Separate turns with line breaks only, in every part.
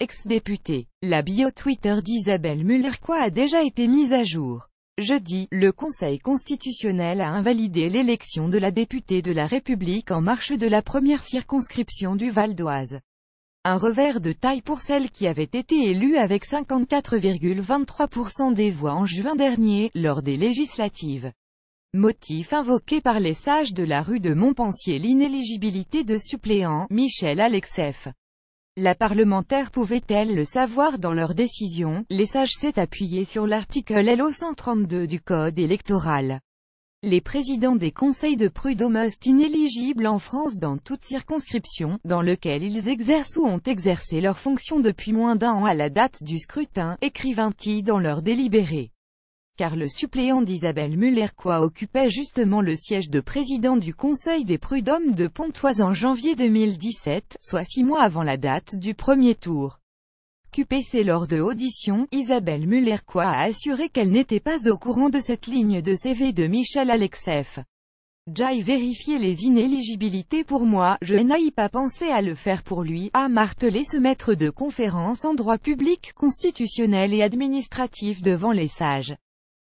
Ex-député, la bio Twitter d'Isabelle Mullerquois a déjà été mise à jour. Jeudi, le Conseil constitutionnel a invalidé l'élection de la députée de la République en marche de la première circonscription du Val d'Oise. Un revers de taille pour celle qui avait été élue avec 54,23% des voix en juin dernier, lors des législatives. Motif invoqué par les sages de la rue de Montpensier l'inéligibilité de suppléant, Michel Alexeff. La parlementaire pouvait-elle le savoir dans leur décision Les sages s'est appuyé sur l'article LO 132 du Code électoral. Les présidents des conseils de prud'hommes inéligibles en France dans toute circonscription, dans lequel ils exercent ou ont exercé leurs fonctions depuis moins d'un an à la date du scrutin, écrivent-ils dans leur délibéré car le suppléant d'Isabelle Mullercois occupait justement le siège de président du Conseil des prud'hommes de Pontoise en janvier 2017, soit six mois avant la date du premier tour. QPC lors de audition, Isabelle Mullercois a assuré qu'elle n'était pas au courant de cette ligne de CV de Michel Alexef. J'ai vérifié les inéligibilités pour moi, je n'ai pas pensé à le faire pour lui, a martelé ce maître de conférence en droit public, constitutionnel et administratif devant les sages.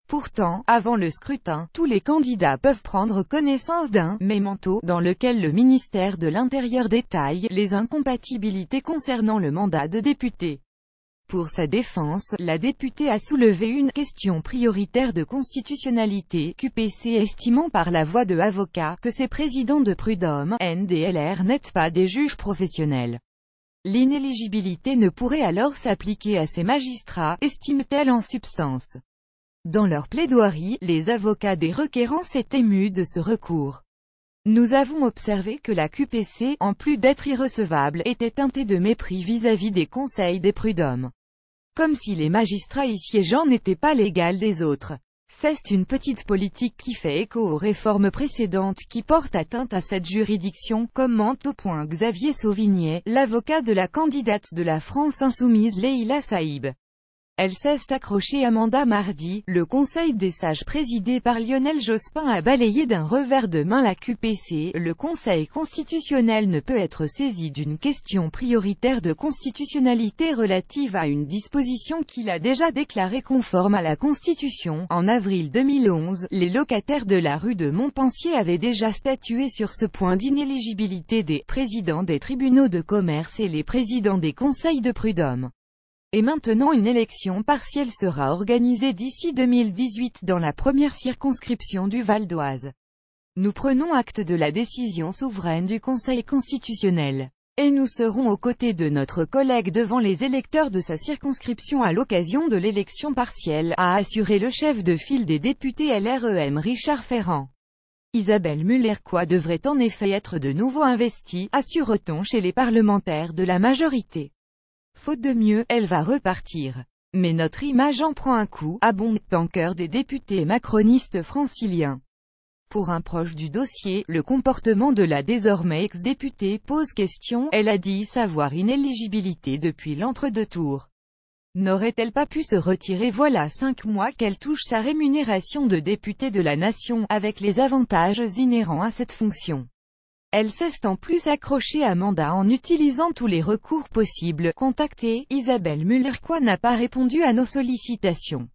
Pourtant, avant le scrutin, tous les candidats peuvent prendre connaissance d'un « mémento » dans lequel le ministère de l'Intérieur détaille les incompatibilités concernant le mandat de député. Pour sa défense, la députée a soulevé une question prioritaire de constitutionnalité, QPC estimant par la voix de avocat que ces présidents de prud'homme, NDLR n'êtes pas des juges professionnels. L'inéligibilité ne pourrait alors s'appliquer à ces magistrats, estime-t-elle en substance. Dans leur plaidoirie, les avocats des requérants s'étaient émus de ce recours. Nous avons observé que la QPC, en plus d'être irrecevable, était teintée de mépris vis-à-vis des conseils des prud'hommes. Comme si les magistrats y siégeant n'étaient pas l'égal des autres. C'est une petite politique qui fait écho aux réformes précédentes qui portent atteinte à cette juridiction, commente au point Xavier Sauvigné, l'avocat de la candidate de la France insoumise Leila Saïb. Elle cesse d'accrocher Amanda mardi, le Conseil des sages présidé par Lionel Jospin a balayé d'un revers de main la QPC. Le Conseil constitutionnel ne peut être saisi d'une question prioritaire de constitutionnalité relative à une disposition qu'il a déjà déclarée conforme à la Constitution. En avril 2011, les locataires de la rue de Montpensier avaient déjà statué sur ce point d'inéligibilité des « présidents des tribunaux de commerce et les présidents des conseils de prud'hommes ». Et maintenant une élection partielle sera organisée d'ici 2018 dans la première circonscription du Val d'Oise. Nous prenons acte de la décision souveraine du Conseil constitutionnel. Et nous serons aux côtés de notre collègue devant les électeurs de sa circonscription à l'occasion de l'élection partielle, a assuré le chef de file des députés LREM Richard Ferrand. Isabelle muller devrait en effet être de nouveau investie, assure-t-on chez les parlementaires de la majorité. Faute de mieux, elle va repartir. Mais notre image en prend un coup, à tant cœur des députés macronistes franciliens. Pour un proche du dossier, le comportement de la désormais ex-députée pose question, elle a dit savoir inéligibilité depuis l'entre-deux tours. N'aurait-elle pas pu se retirer voilà cinq mois qu'elle touche sa rémunération de députée de la nation, avec les avantages inhérents à cette fonction elle s'est en plus accrochée à Manda en utilisant tous les recours possibles. Contactée, Isabelle muller n'a pas répondu à nos sollicitations.